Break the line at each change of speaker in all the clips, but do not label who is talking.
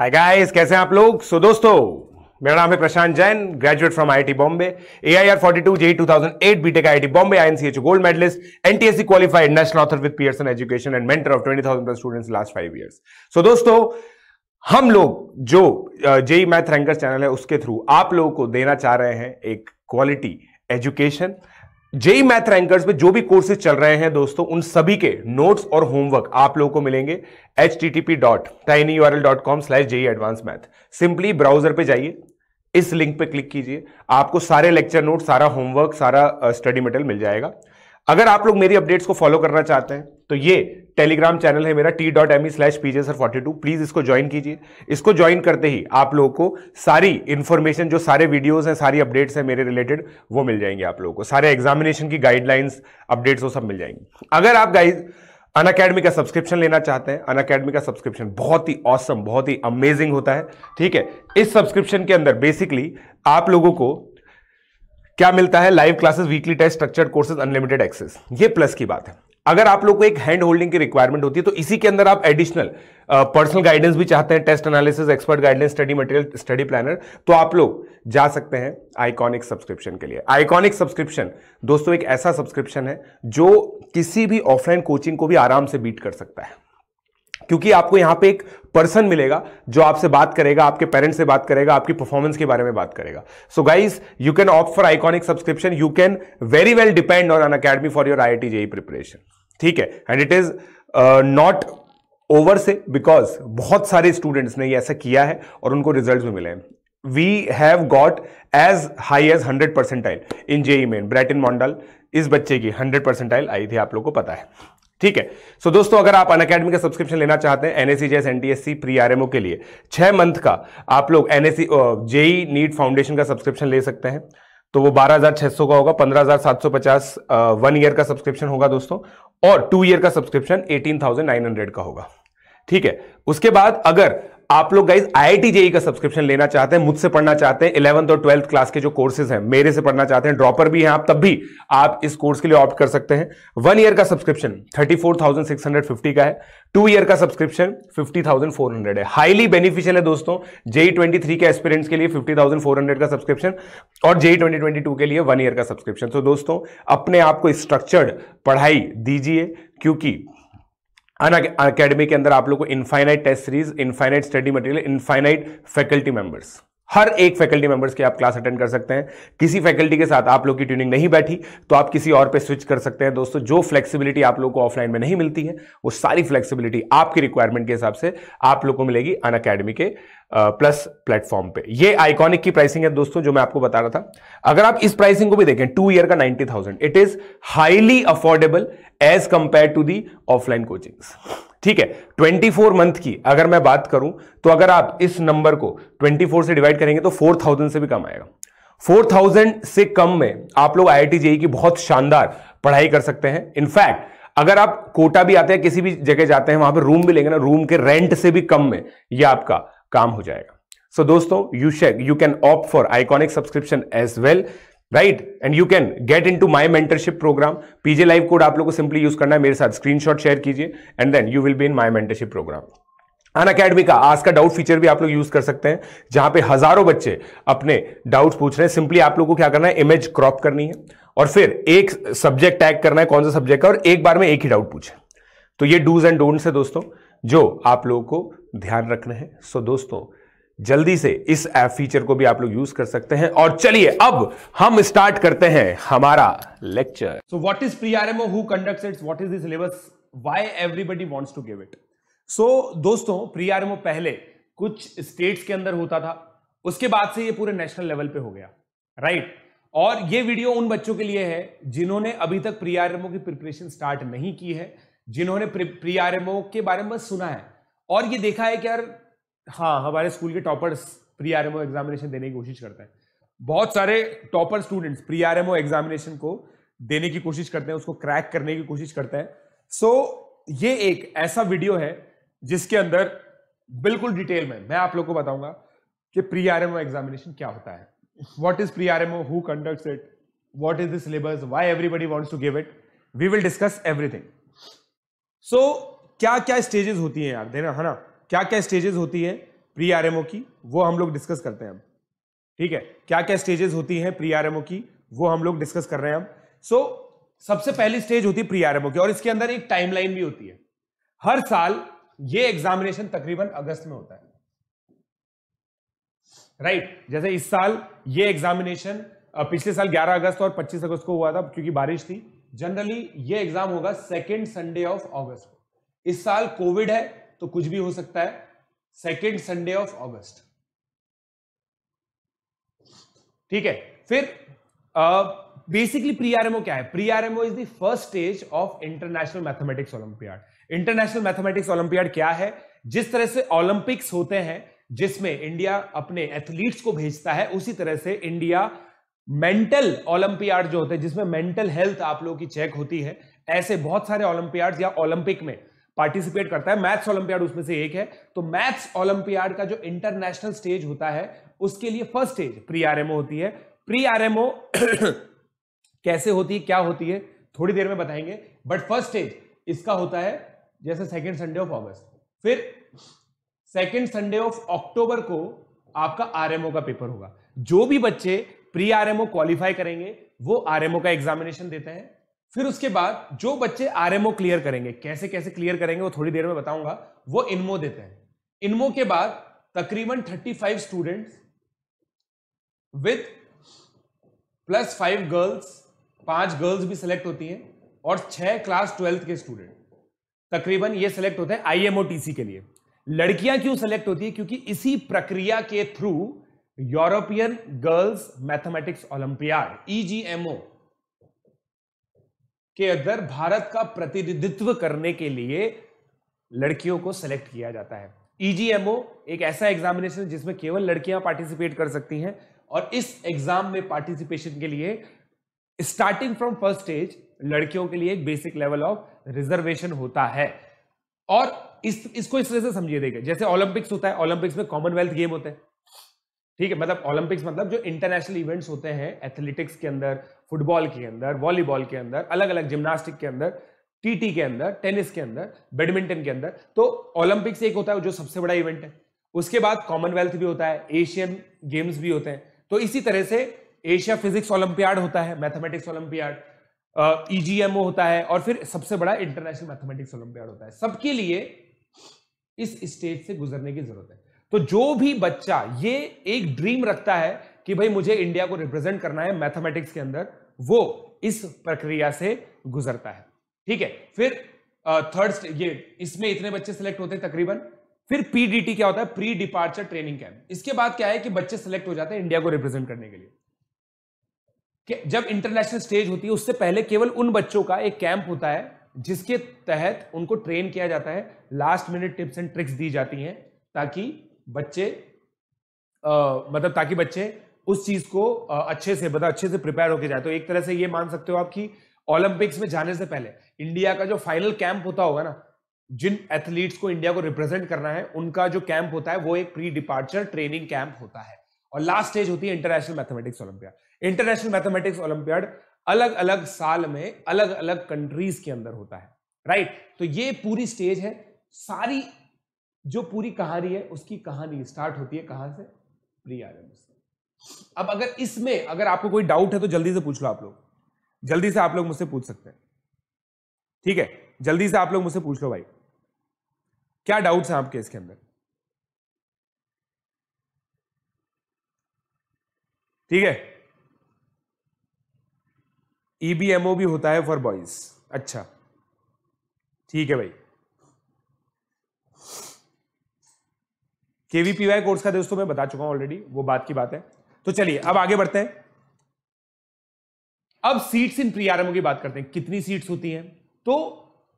Hi guys कैसे हैं आप लोग सो so, दोस्तों मेरा नाम है Prashant Jain graduate from IIT Bombay AIR 42 JEE 2008 BTech IIT Bombay INCH gold medalist NTSC qualified national author with Pearson education and mentor of 20000 plus students last five years so दोस्तों हम लोग जो जेई मैथ रैंकर चैनल है उसके थ्रू आप लोगों को देना चाह रहे हैं एक quality education JEE math rankers पे जो भी कोर्सेज चल रहे हैं दोस्तों उन सभी के नोट्स और होमवर्क आप लोगों को मिलेंगे H T T P dot tiny U R L dot com slash JEE advance math simply browser पे जाइए इस लिंक पे क्लिक कीजिए आपको सारे लेक्चर नोट सारा होमवर्क सारा स्टडी मटेरियल मिल जाएगा अगर आप लोग मेरी अपडेट्स को फॉलो करना चाहते हैं तो ये टेलीग्राम चैनल है मेरा T dot M E slash P J sir forty two please इसको ज्वाइन कीजिए इसको ज्वाइन करते ही आप लोगों को सारी इन्फॉर्मेशन जो सारे वीडियोस हैं सारी अपडेट्स हैं मेरे रिलेटेड वो मिल जाएंगे आप लोगों को सारे एग्जामिनेशन की गाइडलाइंस अपडेट्स वो सब मिल जाएंगी अगर आप गाइज अन अकेडमी का सब्सक्रिप्शन लेना चाहते हैं अन अकेडमी का सब्सक्रिप्शन बहुत ही औसम बहुत ही अमेजिंग होता है ठीक है इस सब्सक्रिप्शन के अंदर बेसिकली आप लोगों को क्या मिलता है live classes weekly test structured courses unlimited access ये प्लस की बात है अगर आप लोग को एक हैंड होल्डिंग की रिक्वायरमेंट होती है तो इसी के अंदर आप एडिशनल पर्सनल गाइडेंस भी चाहते हैं test analysis expert guidance study material study planner तो आप लोग जा सकते हैं आइकॉनिक सब्सक्रिप्शन के लिए आइकॉनिक सब्सक्रिप्शन दोस्तों एक ऐसा सब्सक्रिप्शन है जो किसी भी ऑफलाइन कोचिंग को भी आराम से बीट कर सकता है क्योंकि आपको यहां पे एक पर्सन मिलेगा जो आपसे बात करेगा आपके पेरेंट्स से बात करेगा आपकी परफॉर्मेंस के बारे में बात करेगा so guys you can opt for iconic subscription you can very well depend on Unacademy for your I I preparation ठीक है and it is not over से बिकॉज बहुत सारे स्टूडेंट्स ने ये ऐसा किया है और उनको रिजल्ट भी मिले हैं we have got as high as hundred percentile in JEE main Bratin Mondal इस बच्चे की हंड्रेड परसेंटाइल आई थी आप लोग को पता है ठीक है सो so, दोस्तों अगर आप अनअकेडमी का सब्सक्रिप्शन लेना चाहते हैं एनएससी जैस एनटीएससी प्री आरएमओ के लिए छह मंथ का आप लोग एनएससी जेई नीट फाउंडेशन का सब्सक्रिप्शन ले सकते हैं तो वो 12,600 का होगा 15,750 वन ईयर का सब्सक्रिप्शन होगा दोस्तों और टू ईयर का सब्सक्रिप्शन 18,900 का होगा ठीक है उसके बाद अगर आप लोग गाइज आई आई का सब्सक्रिप्शन लेना चाहते हैं मुझसे पढ़ना चाहते हैं इलेवंथ और ट्वेल्थ क्लास के जो कोर्सेज हैं मेरे से पढ़ना चाहते हैं ड्रॉपर भी हैं आप तब भी आप इस कोर्स के लिए ऑप्ट कर सकते हैं वन ईयर का सब्सक्रिप्शन 34,650 का है टू ईयर का सब्सक्रिप्शन 50,400 है हाईली बेनिफिशियल है दोस्तों जेई ट्वेंटी e के एस्पिरेंट्स के लिए फिफ्टी का सब्सक्रिप्शन और जेई ट्वेंटी e के लिए वन ईयर का सब्सक्रिप्शन तो दोस्तों अपने आप को स्ट्रक्चर्ड पढ़ाई दीजिए क्योंकि अन अकेडमी के अंदर आप लोग को infinite test series infinite study material infinite faculty members हर एक फैकल्टी मेंबर्स की आप क्लास अटेंड कर सकते हैं किसी फैकल्टी के साथ आप लोग की ट्यूनिंग नहीं बैठी तो आप किसी और पे स्विच कर सकते हैं दोस्तों जो फ्लेक्सिबिलिटी आप लोग को ऑफलाइन में नहीं मिलती है वो सारी फ्लेक्सिबिलिटी आपकी रिक्वायरमेंट के हिसाब से आप लोग को मिलेगी अन अकेडमी के प्लस प्लेटफॉर्म पे ये आइकॉनिक की प्राइसिंग है दोस्तों जो मैं आपको बता रहा था अगर आप इस प्राइसिंग को भी देखें टू ईयर का ninety thousand it is highly affordable as compare to the offline coachings ठीक है 24 मंथ की अगर मैं बात करूं तो अगर आप इस नंबर को 24 से डिवाइड करेंगे तो 4000 से भी कम आएगा 4000 से कम में आप लोग आई आई e की बहुत शानदार पढ़ाई कर सकते हैं इनफैक्ट अगर आप कोटा भी आते हैं किसी भी जगह जाते हैं वहां पर रूम भी लेंगे ना रूम के रेंट से भी कम में यह आपका काम हो जाएगा सो so, दोस्तों यू शेक you can opt for iconic subscription as well right and you can get into my mentorship program PJ live code आप लोगों को सिंपली यूज करना है मेरे साथ स्क्रीनशॉट शेयर कीजिए and then you will be in my mentorship program Unacademy का आज का डाउट फीचर भी आप लोग यूज कर सकते हैं जहां पे हजारों बच्चे अपने डाउट्स पूछ रहे हैं सिंपली आप लोग को क्या करना है इमेज क्रॉप करनी है और फिर एक सब्जेक्ट टैग करना है कौन सा सब्जेक्ट का और एक बार में एक ही डाउट पूछे तो ये डूज एंड डोंट्स है दोस्तों जो आप लोगों को ध्यान रखना है सो दोस्तों जल्दी से इस ऐप फीचर को भी आप लोग यूज कर सकते हैं और चलिए अब हम स्टार्ट करते हैं हमारा lecture so what is pre R MO who conducts what is syllabus why everybody wants to give it so दोस्तों प्री आर एमओ पहले कुछ स्टेट्स के अंदर होता था उसके बाद से ये पूरे नेशनल लेवल पे हो गया राइट right? और ये वीडियो उन बच्चों के लिए है जिन्होंने अभी तक प्री आर की प्रिपरेशन स्टार्ट नहीं की है जिन्होंने प्री आर के बारे में सुना है और ये देखा है कि यार हाँ हमारे स्कूल के टॉपर्स प्री आर एग्जामिनेशन देने की कोशिश करते हैं बहुत सारे topper students pre R examination को देने की कोशिश करते हैं उसको क्रैक करने की कोशिश करते हैं सो so, ये एक ऐसा वीडियो है जिसके अंदर बिल्कुल डिटेल में मैं आप लोग को बताऊंगा कि प्री आर एग्जामिनेशन क्या होता है what is pre R M who conduct it what is syllabus why everybody wants to give it we will discuss everything so क्या क्या स्टेजेस होती हैं यार देना है ना क्या क्या स्टेजेस होती है प्री आरएमओ की वो हम लोग डिस्कस करते हैं हम ठीक है क्या क्या स्टेजेस होती हैं प्री आरएमओ की वो हम लोग डिस्कस कर रहे हैं हम सो so, सबसे पहली स्टेज होती है प्री आरएमओ की और इसके अंदर एक टाइमलाइन भी होती है हर साल ये एग्जामिनेशन तकरीबन अगस्त में होता है राइट right. जैसे इस साल ये एग्जामिनेशन पिछले साल 11 अगस्त और 25 अगस्त को हुआ था क्योंकि बारिश थी जनरली ये एग्जाम होगा सेकेंड संडे ऑफ अगस्त को इस साल कोविड है तो कुछ भी हो सकता है सेकेंड संडे ऑफ ऑगस्ट ठीक है फिर बेसिकली प्री आरएमओ क्या है pre RMO is the first stage of international mathematics olympiad international mathematics olympiad क्या है जिस तरह से ओलंपिक्स होते हैं जिसमें इंडिया अपने एथलीट्स को भेजता है उसी तरह से इंडिया मेंटल ओलंपियाड जो होते हैं जिसमें मेंटल हेल्थ आप लोगों की चेक होती है ऐसे बहुत सारे ओलंपियाड या ओलंपिक में पार्टिसिपेट करता है मैथ्स ओलंपियाड उसमें से एक है तो मैथ्स ओलंपियाड का जो इंटरनेशनल स्टेज होता है उसके लिए फर्स्ट स्टेज प्री आरएमओ होती है प्री आरएमओ कैसे होती है क्या होती है थोड़ी देर में बताएंगे बट फर्स्ट स्टेज इसका होता है जैसे सेकेंड संडे ऑफ ऑगस्ट फिर सेकेंड संडे ऑफ अक्टूबर को आपका आरएमओ का पेपर होगा जो भी बच्चे प्री आरएमओ क्वालिफाई करेंगे वो आरएमओ का एग्जामिनेशन देते हैं फिर उसके बाद जो बच्चे आरएमओ क्लियर करेंगे कैसे कैसे क्लियर करेंगे वो थोड़ी देर में बताऊंगा वो इनमो देते हैं इनमो के बाद तकरीबन 35 students with plus five girls पांच गर्ल्स भी सिलेक्ट होती हैं और छह क्लास ट्वेल्थ के स्टूडेंट तकरीबन ये सिलेक्ट होते हैं आईएमओटीसी के लिए लड़कियां क्यों सिलेक्ट होती है क्योंकि इसी प्रक्रिया के through European girls mathematics olympiad EGMO के अंदर भारत का प्रतिनिधित्व करने के लिए लड़कियों को सेलेक्ट किया जाता है ईजीएमओ e एक ऐसा एग्जामिनेशन जिसमें केवल लड़कियां पार्टिसिपेट कर सकती हैं और इस एग्जाम में पार्टिसिपेशन के लिए स्टार्टिंग फ्रॉम फर्स्ट स्टेज लड़कियों के लिए एक बेसिक लेवल ऑफ रिजर्वेशन होता है और इस इसको इस तरह से समझिए देखिए जैसे ओलंपिक्स होता है ओलंपिक्स में कॉमनवेल्थ गेम होते हैं ठीक है मतलब ओलंपिक्स मतलब जो इंटरनेशनल इवेंट्स होते हैं एथलेटिक्स के अंदर फुटबॉल के अंदर वॉलीबॉल के अंदर अलग अलग जिम्नास्टिक के अंदर टीटी के अंदर टेनिस के अंदर बैडमिंटन के अंदर तो ओलंपिक्स एक होता है जो सबसे बड़ा इवेंट है उसके बाद कॉमनवेल्थ भी होता है एशियन गेम्स भी होते हैं तो इसी तरह से एशिया फिजिक्स ओलंपियाड होता है मैथमेटिक्स ओलंपियाड ईजीएमओ होता है और फिर सबसे बड़ा इंटरनेशनल मैथमेटिक्स ओलंपियाड होता है सबके लिए इस स्टेज से गुजरने की जरूरत है तो जो भी बच्चा ये एक ड्रीम रखता है कि भाई मुझे इंडिया को रिप्रेजेंट करना है मैथमेटिक्स के अंदर वो इस प्रक्रिया से गुजरता है ठीक है फिर थर्ड ये इसमें इतने बच्चे सिलेक्ट होते हैं तकरीबन फिर पीडीटी क्या होता है प्री डिपार्चर ट्रेनिंग कैंप इसके बाद क्या है कि बच्चे सिलेक्ट हो जाते हैं इंडिया को रिप्रेजेंट करने के लिए जब इंटरनेशनल स्टेज होती है उससे पहले केवल उन बच्चों का एक कैंप होता है जिसके तहत उनको ट्रेन किया जाता है last minute tips and tricks दी जाती हैं ताकि बच्चे आ, मतलब ताकि बच्चे उस चीज को आ, अच्छे से मतलब अच्छे से प्रिपेयर होके जाए तो एक तरह से ये मान सकते हो आप कि ओलंपिक्स में जाने से पहले इंडिया का जो फाइनल कैंप होता होगा ना जिन एथलीट्स को इंडिया को रिप्रेजेंट करना है उनका जो कैंप होता है वो एक प्री डिपार्चर ट्रेनिंग कैंप होता है और लास्ट स्टेज होती है international mathematics olympiad international mathematics olympiad अलग अलग साल में अलग अलग कंट्रीज के अंदर होता है राइट right? तो ये पूरी स्टेज है सारी जो पूरी कहानी है उसकी कहानी स्टार्ट होती है कहां से प्रिया से अब अगर इसमें अगर आपको कोई डाउट है तो जल्दी से पूछ लो आप लोग जल्दी से आप लोग मुझसे पूछ सकते हैं ठीक है जल्दी से आप लोग मुझसे पूछ लो भाई क्या डाउट्स हैं आपके इसके अंदर ठीक है ईबीएमओ e भी होता है फॉर बॉयज अच्छा ठीक है भाई केवीपीवाई कोर्स का दोस्तों मैं बता चुका हूं ऑलरेडी वो बात की बात है तो चलिए अब आगे बढ़ते हैं अब सीट्स इन प्रीआरएमओ की बात करते हैं कितनी सीट्स होती हैं तो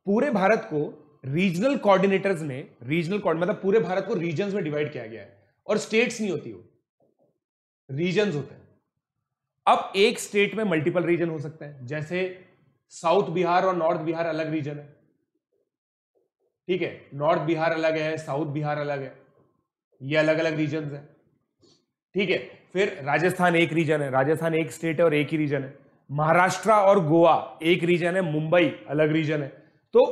पूरे भारत को रीजनल कोऑर्डिनेटर्स में रीजनल मतलब पूरे भारत को रीजन में डिवाइड किया गया है और स्टेट्स नहीं होती वो रीजन होते हैं अब एक स्टेट में मल्टीपल रीजन हो सकते हैं जैसे साउथ बिहार और नॉर्थ बिहार अलग रीजन है ठीक है नॉर्थ बिहार अलग है साउथ बिहार अलग है ये अलग अलग रीजन है ठीक है फिर राजस्थान एक रीजन है राजस्थान एक स्टेट है और एक ही रीजन है महाराष्ट्र और गोवा एक रीजन है मुंबई अलग रीजन है तो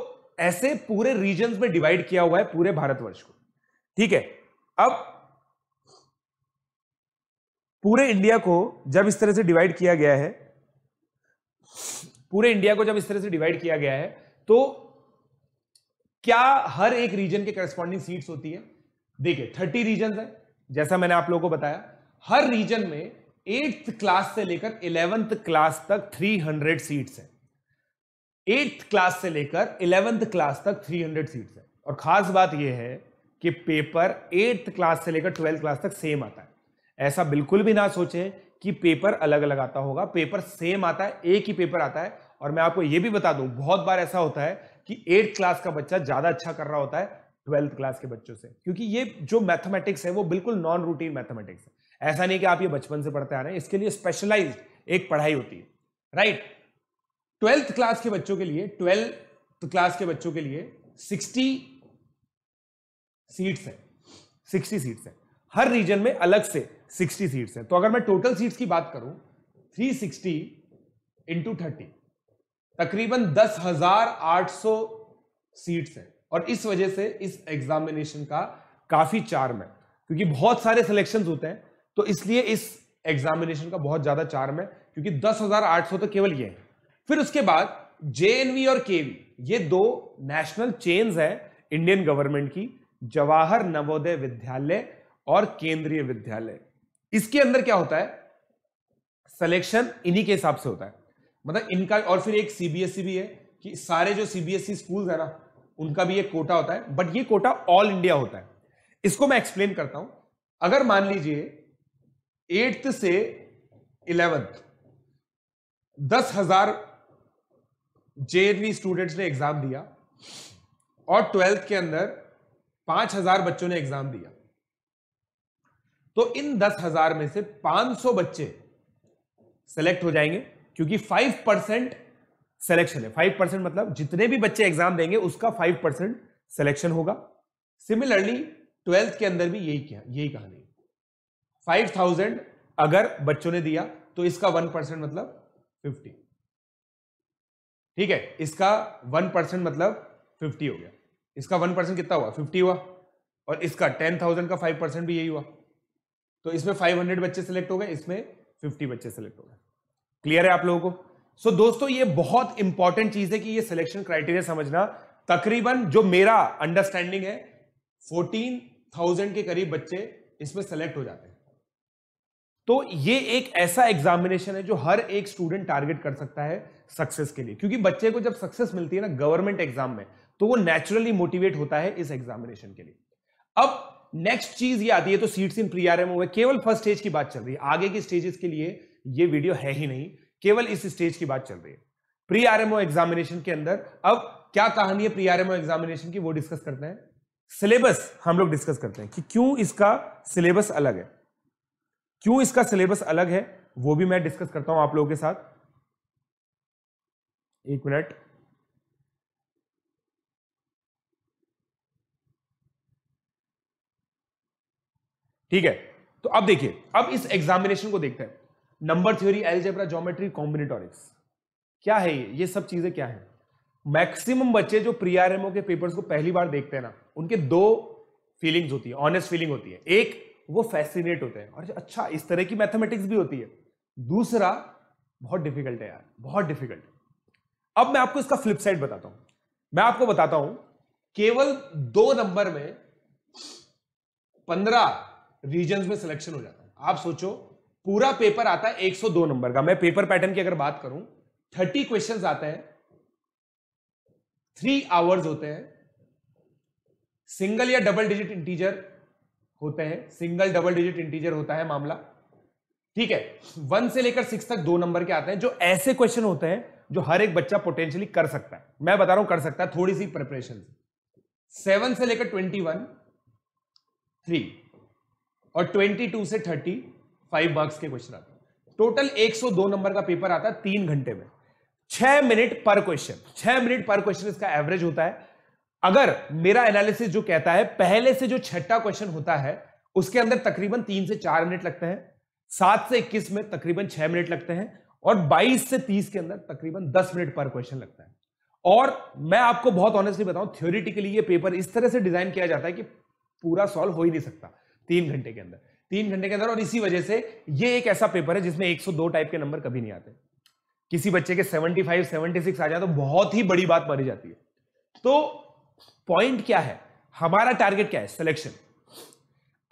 ऐसे पूरे रीजन में डिवाइड किया हुआ है पूरे भारतवर्ष को ठीक है अब पूरे इंडिया को जब इस तरह से डिवाइड किया गया है पूरे इंडिया को जब इस तरह से डिवाइड किया गया है तो क्या हर एक रीजन के करस्पॉन्डिंग सीट्स होती है देखिए थर्टी रीजन है जैसा मैंने आप लोगों को बताया हर रीजन में एट्थ क्लास से लेकर इलेवेंथ क्लास तक थ्री हंड्रेड सीट्स है एट्थ क्लास से लेकर इलेवेंथ क्लास तक थ्री हंड्रेड सीट्स है और खास बात यह है कि पेपर एट्थ क्लास से लेकर ट्वेल्थ क्लास तक सेम आता है ऐसा बिल्कुल भी ना सोचे कि पेपर अलग अलग आता होगा पेपर सेम आता है एक ही पेपर आता है और मैं आपको यह भी बता दूं बहुत बार ऐसा होता है कि एट्थ क्लास का बच्चा ज़्यादा अच्छा कर रहा होता है ट्वेल्थ क्लास के बच्चों से क्योंकि ये जो मैथमेटिक्स है वो बिल्कुल नॉन रूटीन मैथमेटिक्स है ऐसा नहीं कि आप ये बचपन से पढ़ते आ रहे हैं इसके लिए स्पेशलाइज एक पढ़ाई होती है राइट ट्वेल्थ क्लास के बच्चों के लिए ट्वेल्थ क्लास के बच्चों के लिए सिक्सटी सीट्स है सिक्सटी सीट्स है हर रीजन में अलग से सिक्सटी सीट्स हैं तो अगर मैं टोटल सीट्स की बात करूं थ्री सिक्सटी इंटू थर्टी तकरीबन दस हजार आठ सौ सीट्स हैं और इस वजह से इस एग्जामिनेशन का काफी चार्म है क्योंकि बहुत सारे सिलेक्शन होते हैं तो इसलिए इस एग्जामिनेशन का बहुत ज्यादा चार्म है क्योंकि 10,800 तो केवल ये है फिर उसके बाद जे और के ये दो नेशनल चेन्स है इंडियन गवर्नमेंट की जवाहर नवोदय विद्यालय और केंद्रीय विद्यालय इसके अंदर क्या होता है सिलेक्शन इन्हीं के हिसाब से होता है मतलब इनका और फिर एक सीबीएसई e भी है कि सारे जो सीबीएसई स्कूल है ना उनका भी एक कोटा होता है बट ये कोटा ऑल इंडिया होता है इसको मैं एक्सप्लेन करता हूं अगर मान लीजिए एट्थ से इलेवेंथ दस हजार जेएनवी स्टूडेंट्स ने एग्जाम दिया और ट्वेल्थ के अंदर पांच हजार बच्चों ने एग्जाम दिया तो इन दस हजार में से पांच सौ बच्चे सेलेक्ट हो जाएंगे क्योंकि फाइव परसेंट सिलेक्शन है फाइव परसेंट मतलब जितने भी बच्चे एग्जाम देंगे उसका फाइव परसेंट सिलेक्शन होगा सिमिलरली ट्वेल्थ के अंदर भी यही क्या यही कहानी फाइव थाउजेंड अगर बच्चों ने दिया तो इसका वन परसेंट मतलब फिफ्टी ठीक है इसका वन परसेंट मतलब फिफ्टी हो गया इसका वन परसेंट कितना हुआ फिफ्टी हुआ और इसका टेन थाउजेंड का फाइव परसेंट भी यही हुआ तो इसमें फाइव हंड्रेड बच्चे सिलेक्ट हो गए इसमें फिफ्टी बच्चे सिलेक्ट हो गए क्लियर है आप लोगों को सो so, दोस्तों ये बहुत इंपॉर्टेंट चीज है कि ये सिलेक्शन क्राइटेरिया समझना तकरीबन जो मेरा अंडरस्टैंडिंग है फोर्टीन थाउजेंड के करीब बच्चे इसमें सेलेक्ट हो जाते हैं तो ये एक ऐसा एग्जामिनेशन है जो हर एक स्टूडेंट टारगेट कर सकता है सक्सेस के लिए क्योंकि बच्चे को जब सक्सेस मिलती है ना गवर्नमेंट एग्जाम में तो वो नेचुरली मोटिवेट होता है इस एग्जामिनेशन के लिए अब नेक्स्ट चीज ये आती है तो सीट्स इन आर एम केवल फर्स्ट स्टेज की बात चल रही है आगे की स्टेजेस के लिए ये वीडियो है ही नहीं केवल इस स्टेज की बात चल रही है प्री आरएमओ एग्जामिनेशन के अंदर अब क्या कहानी है प्री आरएमओ एग्जामिनेशन की वो डिस्कस करते हैं सिलेबस हम लोग डिस्कस करते हैं कि क्यों इसका सिलेबस अलग है क्यों इसका सिलेबस अलग है वो भी मैं डिस्कस करता हूं आप लोगों के साथ एक मिनट ठीक है तो अब देखिए अब इस एग्जामिनेशन को देखते हैं number theory algebra geometry combinatorics क्या है ये ये सब चीजें क्या है मैक्सिमम बच्चे जो प्री आर के पेपर्स को पहली बार देखते हैं ना उनके दो फीलिंग्स होती है ऑनेस्ट फीलिंग होती है एक वो फैसिनेट होते हैं और अच्छा, अच्छा इस तरह की मैथमेटिक्स भी होती है दूसरा बहुत डिफिकल्ट है यार बहुत डिफिकल्ट अब मैं आपको इसका फ्लिप साइड बताता हूं मैं आपको बताता हूं केवल दो नंबर में पंद्रह रीजन में सिलेक्शन हो जाता है आप सोचो पूरा पेपर आता है 102 नंबर का मैं पेपर पैटर्न की अगर बात करूं 30 क्वेश्चंस आते हैं थ्री आवर्स होते हैं सिंगल या डबल डिजिट इंटीजर होते हैं सिंगल डबल डिजिट इंटीजर होता है मामला ठीक है वन से लेकर सिक्स तक दो नंबर के आते हैं जो ऐसे क्वेश्चन होते हैं जो हर एक बच्चा पोटेंशियली कर सकता है मैं बता रहा हूं कर सकता है थोड़ी सी प्रिपरेशन सेवन से लेकर ट्वेंटी वन थ्री और ट्वेंटी टू से थर्टी फाइव मार्क्स के क्वेश्चन आते हैं टोटल 102 नंबर का पेपर आता है तीन घंटे में छह मिनट पर क्वेश्चन छह मिनट पर क्वेश्चन इसका एवरेज होता है अगर मेरा एनालिसिस जो कहता है पहले से जो छठा क्वेश्चन होता है उसके अंदर तकरीबन तीन से चार मिनट लगते हैं सात से इक्कीस में तकरीबन छह मिनट लगते हैं और बाईस से तीस के अंदर तकरीबन दस मिनट पर क्वेश्चन लगता है और मैं आपको बहुत ऑनेस्टली बताऊं थ्योरिटिकली ये पेपर इस तरह से डिजाइन किया जाता है कि पूरा सॉल्व हो ही नहीं सकता तीन घंटे के अंदर तीन घंटे के अंदर और इसी वजह से ये एक ऐसा पेपर है जिसमें 102 टाइप के नंबर कभी नहीं आते किसी बच्चे के 75, 76 आ जाए तो बहुत ही बड़ी बात मानी जाती है तो पॉइंट क्या है हमारा टारगेट क्या है सिलेक्शन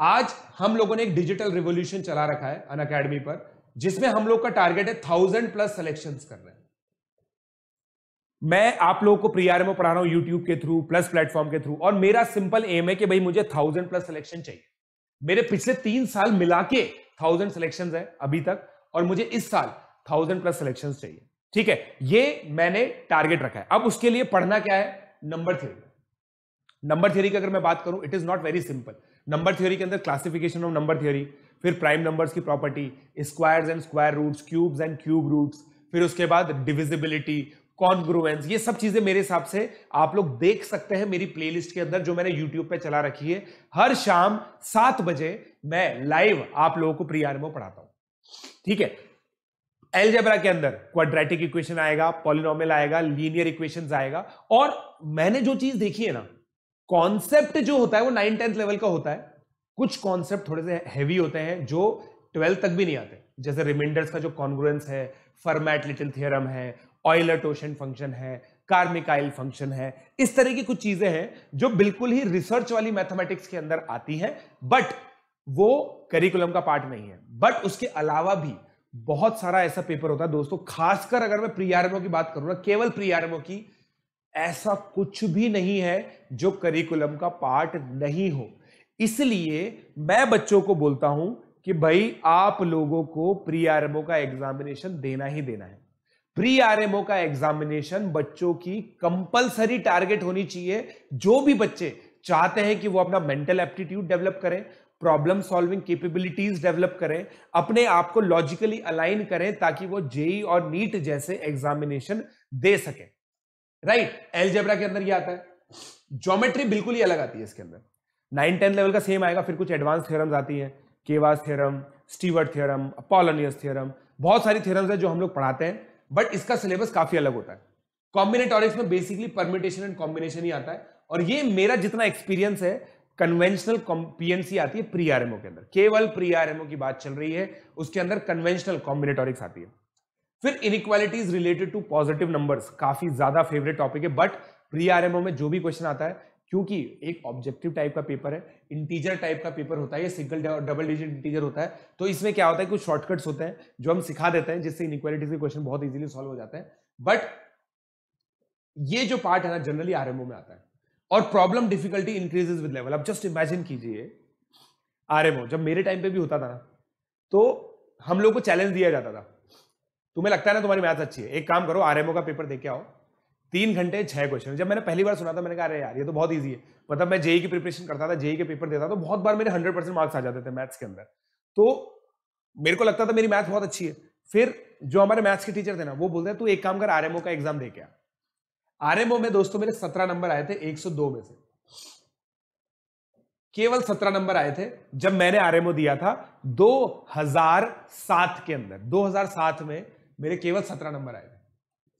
आज हम लोगों ने एक डिजिटल रिवोल्यूशन चला रखा है अन अकेडमी पर जिसमें हम लोग का टारगेट है थाउजेंड प्लस सिलेक्शन कर रहे हैं मैं आप लोगों को प्रियार में पढ़ा रहा हूं यूट्यूब के थ्रू प्लस प्लेटफॉर्म के थ्रू और मेरा सिंपल एम है कि भाई मुझे थाउजेंड प्लस सिलेक्शन चाहिए मेरे पिछले तीन साल मिला के थाउजेंड सिलेक्शन है अभी तक और मुझे इस साल थाउजेंड प्लस सिलेक्शन चाहिए ठीक है ये मैंने टारगेट रखा है अब उसके लिए पढ़ना क्या है नंबर थ्योरी नंबर थ्योरी की अगर मैं बात करूं it is not very simple number theory के अंदर क्लासिफिकेशन ऑफ नंबर थ्योरी फिर प्राइम नंबर्स की property squares and square roots cubes and cube roots फिर उसके बाद डिविजिबिलिटी कॉन्ग्रुएंस ये सब चीजें मेरे हिसाब से आप लोग देख सकते हैं मेरी प्लेलिस्ट के अंदर जो मैंने यूट्यूब पे चला रखी है हर शाम सात बजे मैं लाइव आप लोगों को प्रियारमो पढ़ाता हूं ठीक है एलजेब्रा के अंदर क्वाड्रेटिक इक्वेशन आएगा पॉलिनोमल आएगा लीनियर इक्वेशन आएगा और मैंने जो चीज देखी है ना कॉन्सेप्ट जो होता है वो नाइन टेंथ लेवल का होता है कुछ कॉन्सेप्ट थोड़े से हैवी होते हैं जो ट्वेल्थ तक भी नहीं आते जैसे रिमाइंडर्स का जो कॉन्ग्रुएंस है फर्मैट लिटिल थियरम है ऑयलर टोशन फंक्शन है कार्मिकाइल फंक्शन है इस तरह की कुछ चीजें हैं जो बिल्कुल ही रिसर्च वाली मैथमेटिक्स के अंदर आती हैं बट वो करिकुलम का पार्ट नहीं है बट उसके अलावा भी बहुत सारा ऐसा पेपर होता है दोस्तों खासकर अगर मैं प्रियारमो की बात करूं ना केवल प्रियारमो की ऐसा कुछ भी नहीं है जो करिकुलम का पार्ट नहीं हो इसलिए मैं बच्चों को बोलता हूं कि भाई आप लोगों को प्रियारमो का एग्जामिनेशन देना ही देना है प्री आरएमओ का एग्जामिनेशन बच्चों की कंपलसरी टारगेट होनी चाहिए जो भी बच्चे चाहते हैं कि वो अपना मेंटल एप्टीट्यूड डेवलप करें प्रॉब्लम सॉल्विंग कैपेबिलिटीज डेवलप करें अपने आप को लॉजिकली अलाइन करें ताकि वो जेई e और नीट जैसे एग्जामिनेशन दे सके राइट एलजेब्रा के अंदर ये आता है ज्योमेट्री बिल्कुल ही अलग आती है इसके अंदर नाइन टेन लेवल का सेम आएगा फिर कुछ एडवांस थियरम आती है Ceva's theorem Stewart theorem Apollonius theorem बहुत सारी थियरम्स है जो हम लोग पढ़ाते हैं बट इसका सिलेबस काफी अलग होता है कॉम्बिनेटोरिक्स में बेसिकली परमिटेशन एंड कॉम्बिनेशन ही आता है और ये मेरा जितना एक्सपीरियंस है कन्वेंशनल पीएनसी आती है प्री आरएमओ के अंदर केवल प्री आरएमओ की बात चल रही है उसके अंदर कन्वेंशनल कॉम्बिनेटोरिक्स आती है फिर inequalities related to positive numbers काफी ज्यादा फेवरेट टॉपिक है बट प्री आरएमओ में जो भी क्वेश्चन आता है क्योंकि एक ऑब्जेक्टिव टाइप का पेपर है इंटीजर टाइप का पेपर होता है या सिंगल डबल डिजिट इंटीजर होता है तो इसमें क्या होता है कुछ शॉर्टकट्स होते हैं जो हम सिखा देते हैं जिससे इनक्वालिटीज के क्वेश्चन बहुत इजीली सॉल्व हो जाते हैं बट ये जो पार्ट है ना जनरली आरएमओ में आता है और problem difficulty increases with level अब जस्ट इमेजिन कीजिए आरएमओ जब मेरे टाइम पे भी होता था ना तो हम लोग को चैलेंज दिया जाता था तुम्हें लगता है ना तुम्हारी मैथ अच्छी है एक काम करो आरएमओ का पेपर देखे आओ तीन घंटे छह क्वेश्चन जब मैंने पहली बार सुना था मैंने कहा अरे यार ये तो बहुत ईजी है मतलब मैं जेई e e की प्रिपरेशन करता था जेई e के पेपर देता था तो बहुत बार मेरे हंड्रेड परसेंट मार्क्स आ जाते थे मैथ्स के अंदर तो मेरे को लगता था मेरी मैथ्स बहुत अच्छी है फिर जो हमारे मैथ्स के टीचर थे ना वो बोलते हैं तू एक काम कर आरएमओ का एग्जाम दे क्या आरएमओ में दोस्तों मेरे सत्रह नंबर आए थे दो में से केवल सत्रह नंबर आए थे जब मैंने आरएमओ दिया था 2007 के अंदर 2007 में मेरे केवल सत्रह नंबर आए थे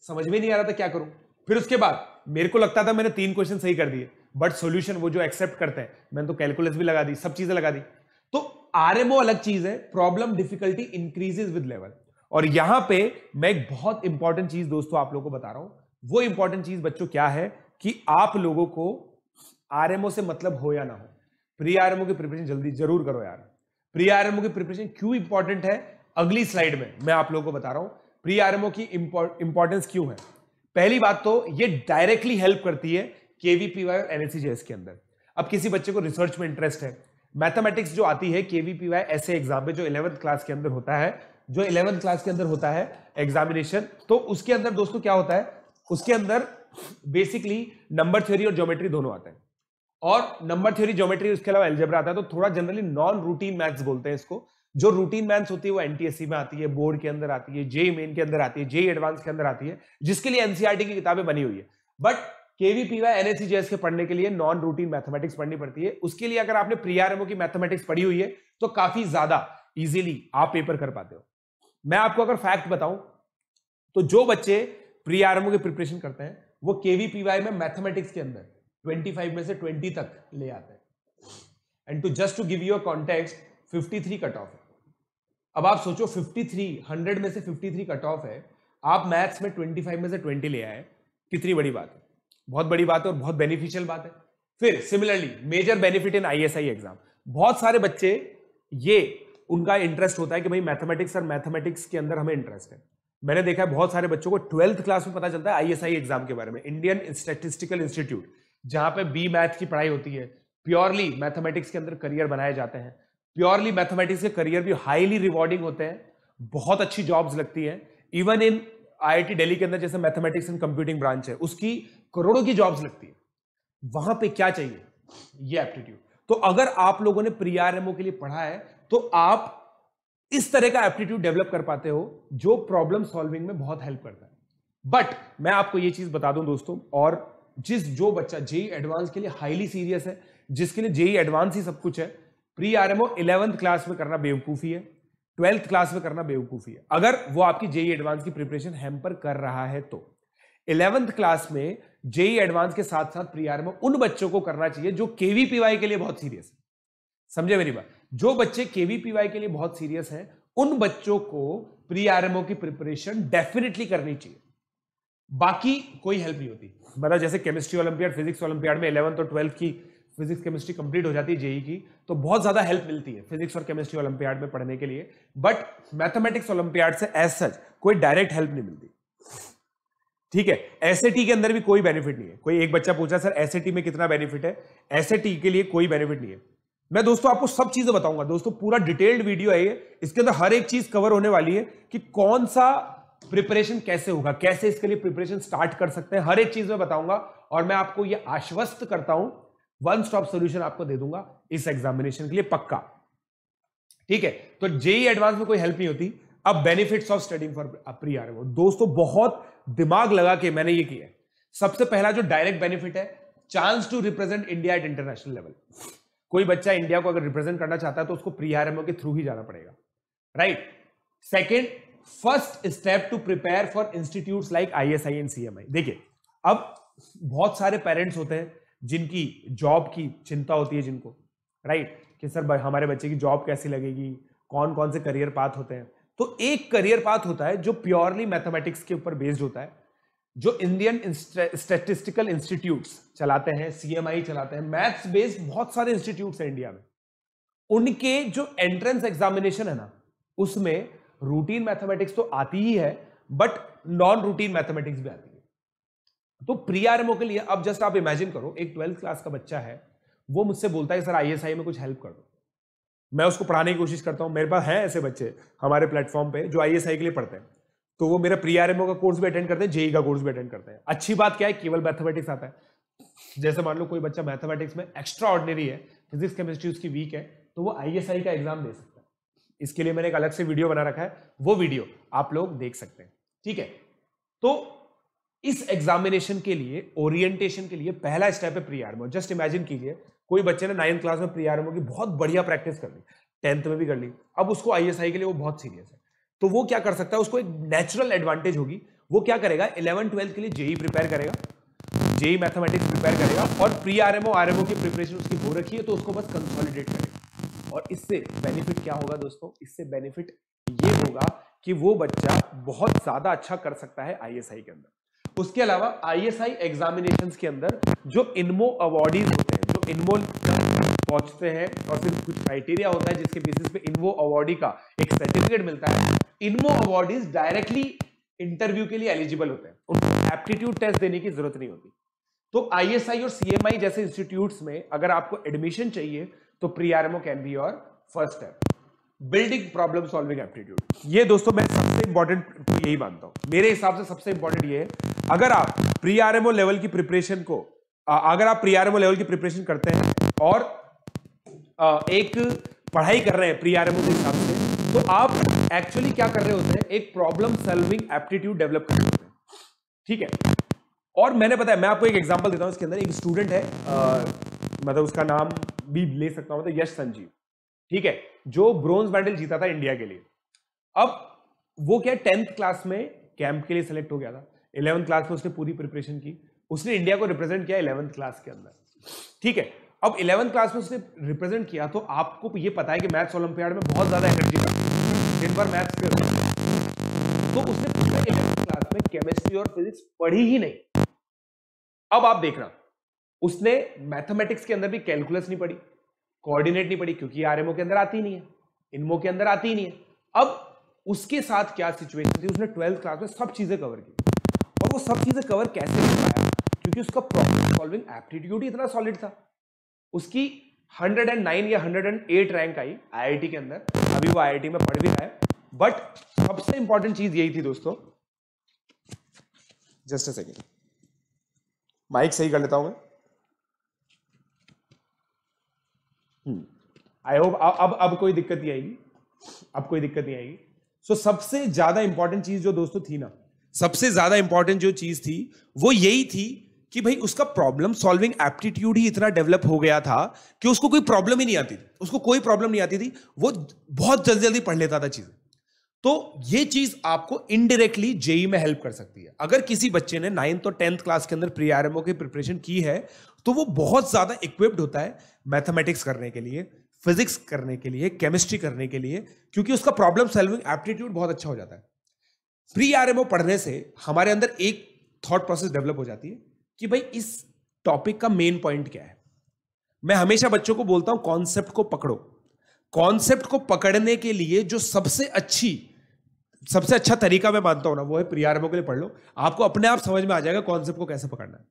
समझ में नहीं आ रहा था क्या करूं फिर उसके बाद मेरे को लगता था मैंने तीन क्वेश्चन सही कर दिए बट सोल्यूशन वो जो एक्सेप्ट करते हैं मैंने तो कैलकुलस भी लगा दी सब चीजें लगा दी तो आरएमओ अलग चीज है problem difficulty increases with level और यहां पे मैं एक बहुत इंपॉर्टेंट चीज दोस्तों आप लोगों को बता रहा हूं वो इंपॉर्टेंट चीज बच्चों क्या है कि आप लोगों को आरएमओ से मतलब हो या ना हो प्री आरएमओ की प्रिपरेशन जल्दी जरूर करो यार प्री आरएमओ की प्रिपरेशन क्यों इंपॉर्टेंट है अगली स्लाइड में मैं आप लोगों को बता रहा हूं प्री आरएमओ की इंपॉर्टेंस क्यों है पहली बात तो ये डायरेक्टली हेल्प करती है केवीपीवाई और एनएससीजेएस के अंदर अब किसी बच्चे को रिसर्च में इंटरेस्ट है मैथमेटिक्स जो आती है केवीपीवाई ऐसे एग्जाम में जो इलेवंथ क्लास के अंदर होता है जो इलेवंथ क्लास के अंदर होता है एग्जामिनेशन तो उसके अंदर दोस्तों क्या होता है उसके अंदर बेसिकली नंबर थ्योरी और ज्योमेट्री दोनों आते हैं और नंबर थ्योरी ज्योमेट्री उसके अलावा एल्जेब्रा आता है तो थोड़ा जनरली नॉन रूटीन मैथ्स बोलते हैं इसको जो रूटीन बैंस होती है वो एनटीएससी में आती है बोर्ड के अंदर आती है जेई मेन के अंदर आती है जेई एडवांस के अंदर आती है जिसके लिए एनसीआरटी e की किताबें बनी हुई है बट केवीपी व एनएससी जेएस के पढ़ने के लिए नॉन रूटीन मैथमेटिक्स पढ़नी पड़ती है उसके लिए अगर आपने प्रियारमो की मैथमेटिक्स पढ़ी हुई है तो काफी ज्यादा इजिली आप पेपर कर पाते हो मैं आपको अगर फैक्ट बताऊं तो जो बच्चे प्री प्रियारमो की प्रिपरेशन करते हैं वो केवीपीवाई में मैथमेटिक्स के अंदर 25 में से 20 तक ले आते हैं and to just to give you a context 53 cut off है अब आप सोचो 53 100 में से 53 कट ऑफ है आप मैथ्स में 25 में से 20 ले आए कितनी बड़ी बात है बहुत बड़ी बात है और बहुत बेनिफिशियल बात है फिर similarly major benefit in ISI exam बहुत सारे बच्चे ये उनका इंटरेस्ट होता है कि भाई मैथमेटिक्स और मैथमेटिक्स के अंदर हमें इंटरेस्ट है मैंने देखा है बहुत सारे बच्चों को ट्वेल्थ क्लास में पता चलता है आईएसआई एग्जाम के बारे में इंडियन स्टेटिस्टिकल इंस्टीट्यूट जहां पे बी मैथ की पढ़ाई होती है प्योरली मैथमेटिक्स के अंदर करियर बनाए जाते हैं प्योरली मैथमेटिक्स के करियर भी हाईली रिवॉर्डिंग होते हैं बहुत अच्छी जॉब्स लगती है इवन इन आईआईटी दिल्ली के अंदर जैसे मैथमेटिक्स एंड कंप्यूटिंग ब्रांच है उसकी करोड़ों की जॉब्स लगती है वहां पे क्या चाहिए ये एप्टीट्यूड तो अगर आप लोगों ने प्री आर के लिए पढ़ा है तो आप इस तरह का एप्टीट्यूड डेवलप कर पाते हो जो प्रॉब्लम सॉल्विंग में बहुत हेल्प करता है बट मैं आपको ये चीज बता दूं दोस्तों और जिस जो बच्चा जेई एडवांस e के लिए हाईली सीरियस है जिसके लिए जेई एडवांस e ही सब कुछ है प्री आरएमओ इलेवंथ क्लास में करना बेवकूफ़ी है ट्वेल्थ क्लास में करना बेवकूफ़ी है अगर वो आपकी जेई एडवांस की प्रिपरेशन हेम्पर कर रहा है तो इलेवंथ क्लास में जेई एडवांस के साथ साथ प्री आरएमओ उन बच्चों को करना चाहिए जो केवीपीवाई के लिए बहुत सीरियस है समझे मेरी बात जो बच्चे केवीपीवाई के लिए बहुत सीरियस है उन बच्चों को प्री आरएमओ की प्रिपरेशन डेफिनेटली करनी चाहिए बाकी कोई हेल्प नहीं होती मतलब जैसे केमिस्ट्री ओलंपियाड फिजिक्स ओलंपियाड में इलेवंथ और ट्वेल्थ की फिजिक्स केमिस्ट्री कंप्लीट हो जाती है जेई की तो बहुत ज़्यादा हेल्प मिलती है फिजिक्स और केमिस्ट्री ओलंपियाड में पढ़ने के लिए बट मैथमेटिक्स ओलंपियाड से एज सच कोई डायरेक्ट हेल्प नहीं मिलती ठीक है एस के अंदर भी कोई बेनिफिट नहीं है कोई एक बच्चा पूछा सर एस में कितना बेनिफिट है एस के लिए कोई बेनिफिट नहीं है मैं दोस्तों आपको सब चीजें बताऊंगा दोस्तों पूरा डिटेल्ड वीडियो है ये इसके अंदर हर एक चीज कवर होने वाली है कि कौन सा प्रिपरेशन कैसे होगा कैसे इसके लिए प्रिपरेशन स्टार्ट कर सकते हैं हर एक चीज में बताऊंगा और मैं आपको ये आश्वस्त करता हूं वन स्टॉप सोल्यूशन आपको दे दूंगा इस एग्जामिनेशन के लिए पक्का ठीक है तो जेई एडवांस में कोई हेल्प नहीं होती अब benefits of studying for pre R दोस्तों बहुत दिमाग लगा के मैंने ये किया सबसे पहला जो डायरेक्ट बेनिफिट है chance to represent India at international level कोई बच्चा इंडिया को अगर रिप्रेजेंट करना चाहता है तो उसको प्री आर के थ्रू ही जाना पड़ेगा right second first step to prepare for institute like I S I N C M I देखिए अब बहुत सारे पेरेंट्स होते हैं जिनकी जॉब की चिंता होती है जिनको राइट कि सर हमारे बच्चे की जॉब कैसी लगेगी कौन कौन से करियर पाथ होते हैं तो एक करियर पाथ होता है जो प्योरली मैथमेटिक्स के ऊपर बेस्ड होता है जो इंडियन स्टेटिस्टिकल इंस्टीट्यूट्स चलाते हैं सीएमआई चलाते हैं मैथ्स बेस्ड बहुत सारे इंस्टीट्यूट्स हैं इंडिया में उनके जो एंट्रेंस एग्जामिनेशन है ना उसमें रूटीन मैथमेटिक्स तो आती ही है बट नॉन रूटीन मैथमेटिक्स भी आती है तो प्री आरएमओ के लिए अब जस्ट आप इमेजिन करो एक ट्वेल्थ क्लास का बच्चा है वो मुझसे बोलता है सर आईएसआई में कुछ हेल्प कर दो मैं उसको पढ़ाने की कोशिश करता हूँ मेरे पास है ऐसे बच्चे हमारे प्लेटफॉर्म पे जो आईएसआई के लिए पढ़ते हैं तो वो मेरा प्री आरएमओ का कोर्स भी अटेंड करते हैं जेई e e का कोर्स भी अटेंड करते हैं अच्छी बात क्या है केवल मैथमेटिक्स आता है जैसे मान लो कोई बच्चा मैथमेटिक्स में एक्स्ट्रा ऑर्डनरी है फिजिक्स केमिस्ट्री उसकी वीक है तो वो आई का एग्जाम दे सकता है इसके लिए मैंने एक अलग से वीडियो बना रखा है वो वीडियो आप लोग देख सकते हैं ठीक है तो इस एग्जामिनेशन के लिए ओरिएंटेशन के लिए पहला स्टेप है प्री आरमो जस्ट इमेजिन कीजिए कोई बच्चे ने नाइन्थ क्लास में प्री आरमो की बहुत बढ़िया प्रैक्टिस कर ली टेंथ में भी कर ली अब उसको आईएसआई के लिए वो बहुत सीरियस है तो वो क्या कर सकता है उसको एक नेचुरल एडवांटेज होगी वो क्या करेगा इलेवन ट्वेल्थ के लिए जेई प्रिपेयर e करेगा जेई मैथमेटिक्स प्रिपेयर करेगा और प्री आर एम आरएमओ की प्रिपरेशन उसकी हो रखी है तो उसको बस कंसोलिडेट करेगा और इससे बेनिफिट क्या होगा दोस्तों इससे बेनिफिट ये होगा कि वो बच्चा बहुत ज्यादा अच्छा कर सकता है आईएसआई के अंदर उसके अलावा आईएसआई एग्जामिनेशंस के अंदर जो इनमो अवॉर्डीज होते हैं जो इनमो पहुंचते हैं और फिर कुछ क्राइटेरिया होता है जिसके बेसिस पे इनमो अवॉर्डी का एक सर्टिफिकेट मिलता है इनमो अवॉर्डीज डायरेक्टली इंटरव्यू के लिए एलिजिबल होते हैं उनको एप्टीट्यूड टेस्ट देने की जरूरत नहीं होती तो आईएसआई और सीएमआई जैसे इंस्टीट्यूट्स में अगर आपको एडमिशन चाहिए तो PRMO can be your first step building problem solving aptitude ये दोस्तों मैं सबसे इंपॉर्टेंट यही मानता हूं मेरे हिसाब से सबसे इंपॉर्टेंट ये है अगर आप प्री ओ लेवल की प्रिपरेशन को अगर आप प्री ओ लेवल की प्रिपरेशन करते हैं और एक पढ़ाई कर रहे हैं प्री आरएमओ के हिसाब से तो आप एक्चुअली क्या कर रहे होते हैं एक प्रॉब्लम सॉल्विंग एप्टीट्यूड डेवलप कर रहे होते हैं ठीक है और मैंने पता है मैं आपको एक एग्जांपल देता हूं इसके अंदर एक स्टूडेंट है आ, मतलब उसका नाम भी ले सकता हूं मतलब यश संजीव ठीक है जो ब्रोंज मेडल जीता था इंडिया के लिए अब वो क्या टेंथ क्लास में कैंप के लिए सेलेक्ट हो गया था इलेवंथ क्लास में उसने पूरी प्रिपरेशन की उसने इंडिया को रिप्रेजेंट किया इलेवंथ क्लास के अंदर ठीक है अब इलेवंथ क्लास में उसने रिप्रेजेंट किया तो आपको ये पता है कि मैथ्स ओलंपियाड में बहुत ज़्यादा एनर्जी दिन भर मैथ्स कर तो उसने इलेवंथ क्लास में केमिस्ट्री और फिजिक्स पढ़ी ही नहीं अब आप देख रहा उसने मैथमेटिक्स के अंदर भी कैलकुलस नहीं पढ़ी कोऑर्डिनेट नहीं पढ़ी क्योंकि आरएमओ के अंदर आती नहीं है इनमो के अंदर आती नहीं है अब उसके साथ क्या सिचुएशन थी उसने ट्वेल्थ क्लास में सब चीजें कवर की वो सब चीज़ें कवर कैसे कर पाया क्योंकि उसका प्रॉब्लम सॉल्विंग एप्टीट्यूड ही इतना सॉलिड था उसकी 109 या 108 रैंक आई आईआईटी के अंदर अभी वो आईआईटी में पढ़ भी रहा है बट सबसे इंपॉर्टेंट चीज़ यही थी दोस्तों जस्ट अ सेकेंड माइक सही कर लेता हूं मैं आई hmm। होप अब अब कोई दिक्कत नहीं आएगी अब कोई दिक्कत नहीं आएगी सो so, सबसे ज्यादा इंपॉर्टेंट चीज जो दोस्तों थी ना सबसे ज्यादा इंपॉर्टेंट जो चीज थी वो यही थी कि भाई उसका प्रॉब्लम सॉल्विंग एप्टीट्यूड ही इतना डेवलप हो गया था कि उसको कोई प्रॉब्लम ही नहीं आती थी उसको कोई प्रॉब्लम नहीं आती थी वो बहुत जल्दी जल्दी पढ़ लेता था चीज़ तो ये चीज आपको इनडायरेक्टली जेई में हेल्प कर सकती है अगर किसी बच्चे ने नाइन्थ और टेंथ क्लास के अंदर प्री आर की प्रिपरेशन की है तो वो बहुत ज्यादा इक्विप्ड होता है मैथमेटिक्स करने के लिए फिजिक्स करने के लिए केमिस्ट्री करने के लिए क्योंकि उसका प्रॉब्लम सॉल्विंग एप्टीट्यूड बहुत अच्छा हो जाता है प्री आरएमओ पढ़ने से हमारे अंदर एक थॉट प्रोसेस डेवलप हो जाती है कि भाई इस टॉपिक का मेन पॉइंट क्या है मैं हमेशा बच्चों को बोलता हूं कॉन्सेप्ट को पकड़ो कॉन्सेप्ट को पकड़ने के लिए जो सबसे अच्छी सबसे अच्छा तरीका मैं मानता हूं ना वो है प्री प्रियारंभों के लिए पढ़ लो आपको अपने आप समझ में आ जाएगा कॉन्सेप्ट को कैसे पकड़ना है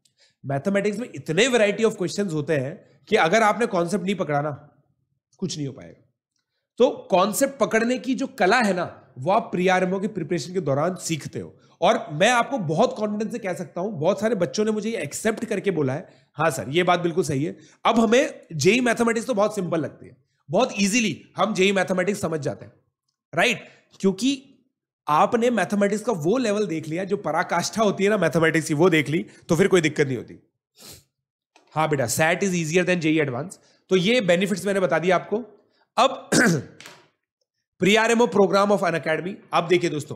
मैथमेटिक्स में इतने वैरायटी ऑफ क्वेश्चंस होते हैं कि अगर आपने कॉन्सेप्ट नहीं पकड़ा ना कुछ नहीं हो पाएगा तो कॉन्सेप्ट पकड़ने की जो कला है ना वो आप प्री आरएमओ की प्रिपरेशन के दौरान सीखते हो और मैं आपको बहुत कॉन्फिडेंस से कह सकता हूं बहुत सारे बच्चों ने मुझे ये एक्सेप्ट करके बोला है हाँ सर ये बात बिल्कुल सही है अब हमें जेई मैथमेटिक्स तो बहुत सिंपल लगती है बहुत इजीली हम जेई मैथमेटिक्स समझ जाते हैं राइट क्योंकि आपने मैथमेटिक्स का वो लेवल देख लिया जो पराकाष्ठा होती है ना मैथमेटिक्स की वो देख ली तो फिर कोई दिक्कत नहीं होती हाँ बेटा SAT is easier than JEE advance तो ये बेनिफिट्स मैंने बता दिया आपको अब pre R MO program of Unacademy अब देखिए दोस्तों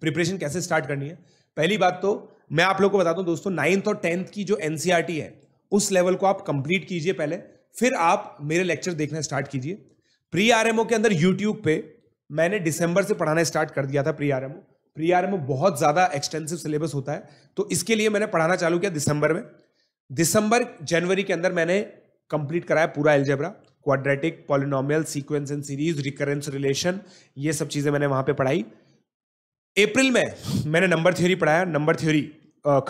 प्रिपरेशन कैसे स्टार्ट करनी है पहली बात तो मैं आप लोग को बताता हूँ दोस्तों नाइन्थ और टेंथ की जो एनसीआर e है उस लेवल को आप कंप्लीट कीजिए पहले फिर आप मेरे लेक्चर देखना स्टार्ट कीजिए प्री आर ओ के अंदर यूट्यूब पे मैंने दिसंबर से पढ़ाना स्टार्ट कर दिया था pre R O pre R O बहुत ज़्यादा एक्सटेंसिव सिलेबस होता है तो इसके लिए मैंने पढ़ाना चालू किया दिसंबर में दिसंबर जनवरी के अंदर मैंने कंप्लीट कराया पूरा algebra quadratic polynomial sequence and series recurrence relation ये सब चीज़ें मैंने वहां पे पढ़ाई अप्रैल में मैंने नंबर थ्योरी पढ़ाया नंबर थ्योरी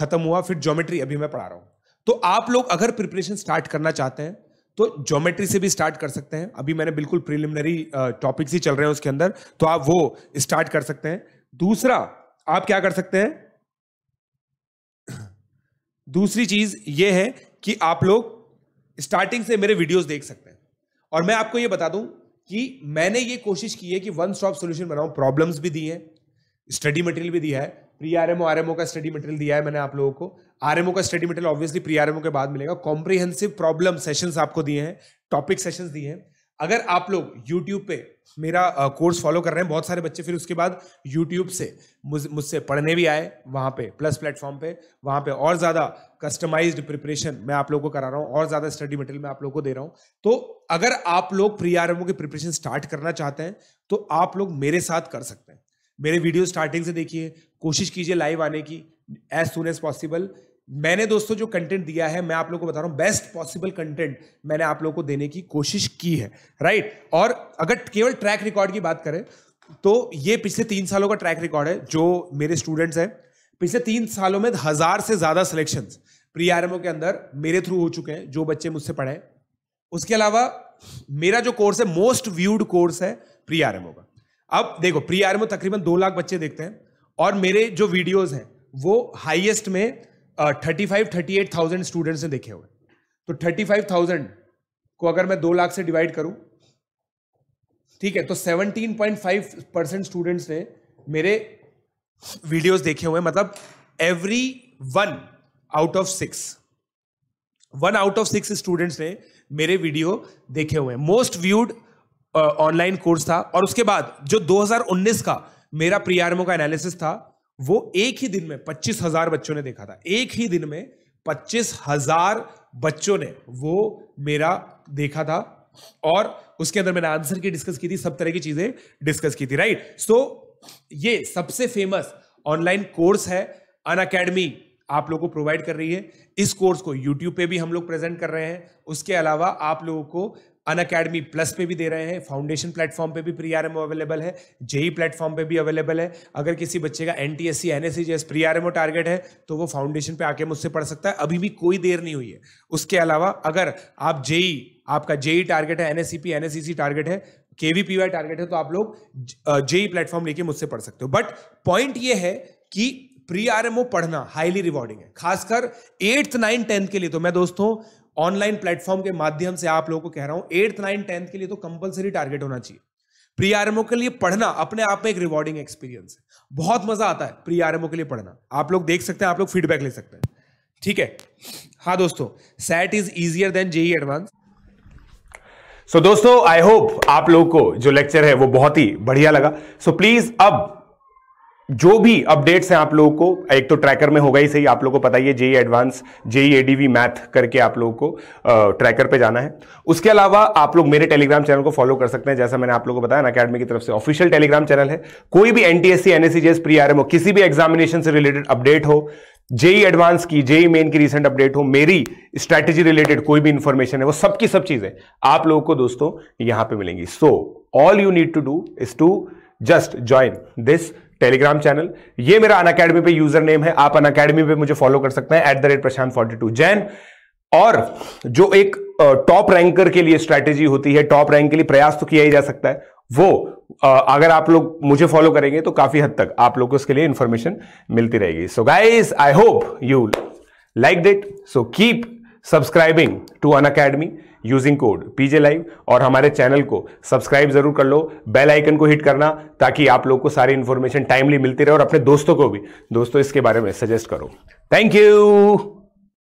खत्म हुआ फिर ज्योमेट्री अभी मैं पढ़ा रहा हूँ तो आप लोग अगर प्रिपरेशन स्टार्ट करना चाहते हैं तो ज्योमेट्री से भी स्टार्ट कर सकते हैं अभी मैंने बिल्कुल प्रिलिमिनरी टॉपिक्स ही चल रहे हैं उसके अंदर तो आप वो स्टार्ट कर सकते हैं दूसरा आप क्या कर सकते हैं दूसरी चीज ये है कि आप लोग स्टार्टिंग से मेरे वीडियोस देख सकते हैं और मैं आपको ये बता दूं कि मैंने ये कोशिश की है कि वन स्टॉप सोल्यूशन बनाऊं प्रॉब्लम्स भी दी हैं स्टडी मटेरियल भी दिया है प्री आर एम का स्टडी मटेरियल दिया है मैंने आप लोगों को ओ का study material obviously pre R O के बाद मिलेगा कॉम्प्रिहेंसिव प्रॉब्लम सेशंस आपको दिए हैं टॉपिक सेशंस दिए हैं अगर आप लोग YouTube पे मेरा कोर्स फॉलो कर रहे हैं बहुत सारे बच्चे फिर उसके बाद YouTube से मुझ मुझसे पढ़ने भी आए वहाँ पे प्लस प्लेटफॉर्म पे वहाँ पे और ज़्यादा कस्टमाइज्ड प्रिपरेशन मैं आप लोगों को करा रहा हूँ और ज़्यादा स्टडी मटेरियल मैं आप लोगों को दे रहा हूँ तो अगर आप लोग प्री आर की प्रिपरेशन स्टार्ट करना चाहते हैं तो आप लोग मेरे साथ कर सकते हैं मेरे वीडियो स्टार्टिंग से देखिए कोशिश कीजिए लाइव आने की एज सुन एज पॉसिबल मैंने दोस्तों जो कंटेंट दिया है मैं आप लोगों को बता रहा हूं बेस्ट पॉसिबल कंटेंट मैंने आप लोगों को देने की कोशिश की है राइट right? और अगर केवल ट्रैक रिकॉर्ड की बात करें तो ये पिछले तीन सालों का ट्रैक रिकॉर्ड है जो मेरे स्टूडेंट्स हैं पिछले तीन सालों में हजार से ज्यादा सिलेक्शन प्री आर के अंदर मेरे थ्रू हो चुके हैं जो बच्चे मुझसे पढ़े उसके अलावा मेरा जो कोर्स है मोस्ट व्यूड कोर्स है प्री आर का अब देखो प्री आर तकरीबन दो लाख बच्चे देखते हैं और मेरे जो वीडियोज हैं वो हाइएस्ट में thirty five thirty eight thousand students ने देखे हुए तो थर्टी फाइव थाउजेंड को अगर मैं दो लाख से डिवाइड करूं ठीक है तो seventeen point five percent students ने मेरे वीडियोस देखे हुए मतलब every one out of six one out of six students ने मेरे वीडियो देखे हुए हैं मोस्ट व्यूड ऑनलाइन कोर्स था और उसके बाद जो 2019 का मेरा प्रियारमो का एनालिसिस था वो एक ही दिन में पच्चीस हजार बच्चों ने देखा था एक ही दिन में पच्चीस हजार बच्चों ने वो मेरा देखा था और उसके अंदर मैंने आंसर की डिस्कस की थी सब तरह की चीजें डिस्कस की थी राइट सो so, ये सबसे फेमस ऑनलाइन कोर्स है अन अकेडमी आप लोगों को प्रोवाइड कर रही है इस कोर्स को यूट्यूब पे भी हम लोग प्रेजेंट कर रहे हैं उसके अलावा आप लोगों को अन अकेडमी प्लस पे भी दे रहे हैं फाउंडेशन प्लेटफॉर्म पे भी प्री आर अवेलेबल है जेई प्लेटफॉर्म पे भी अवेलेबल है अगर किसी बच्चे का N T S C N S C जैसे प्री आर टारगेट है तो वो फाउंडेशन पे आके मुझसे पढ़ सकता है अभी भी कोई देर नहीं हुई है उसके अलावा अगर आप जेई आपका जेई टारगेट है एनएससीपी एनएससीसी टारगेट है केवीपीवाई टारगेट है तो आप लोग जेई प्लेटफॉर्म लेके मुझसे पढ़ सकते हो बट पॉइंट ये है कि प्री ओ पढ़ना हाईली रिवॉर्डिंग है खासकर एट्थ नाइन टेंथ के लिए तो मैं दोस्तों ऑनलाइन प्लेटफॉर्म के माध्यम से आप लोगों को कह रहा हूं एट्थ नाइन टेंथ के लिए तो कंपलसरी टारगेट होना चाहिए प्री आरएमओ के लिए पढ़ना अपने आप में एक रिवॉर्डिंग एक्सपीरियंस है बहुत मजा आता है प्री आरएमओ के लिए पढ़ना आप लोग देख सकते हैं आप लोग फीडबैक ले सकते हैं ठीक है हाँ दोस्तों SAT is easier than JEE advance so दोस्तों आई होप आप लोग को जो लेक्चर है वो बहुत ही बढ़िया लगा सो so, प्लीज अब जो भी अपडेट्स हैं आप लोगों को एक तो ट्रैकर में होगा ही सही आप लोगों को पता ही है JEE advance JEE ADV math करके आप लोगों को ट्रैकर पे जाना है उसके अलावा आप लोग मेरे टेलीग्राम चैनल को फॉलो कर सकते हैं जैसा मैंने आप लोगों को बताया अकेडमी की तरफ से ऑफिशियल टेलीग्राम चैनल है कोई भी एनटीएससी एनएससी प्री आर हो किसी भी एग्जामिनेशन से रिलेटेड अपडेट हो जेई एडवांस की जेई मेन की रिसेंट अपडेट हो मेरी स्ट्रैटेजी रिलेटेड कोई भी इंफॉर्मेशन है वो सबकी सब, सब चीजें आप लोगों को दोस्तों यहां पे मिलेंगी so all you need to do is to just join this Telegram channel ये मेरा अन अकेडमी पे यूजर नेम है आप अन अकेडमी पे मुझे फॉलो कर सकते हैं at the rate Prashant forty two Jain और जो एक टॉप रैंकर के लिए स्ट्रैटेजी होती है टॉप रैंक के लिए प्रयास तो किया ही जा सकता है वो अगर आप लोग मुझे फॉलो करेंगे तो काफी हद तक आप लोग को इसके लिए इंफॉर्मेशन मिलती रहेगी so guys I hope you like this so keep subscribing to Unacademy using code PJ live और हमारे चैनल को सब्सक्राइब जरूर कर लो बेल आइकन को हिट करना ताकि आप लोग को सारी इन्फॉर्मेशन टाइमली मिलती रहे और अपने दोस्तों को भी दोस्तों इसके बारे में सजेस्ट करो थैंक यू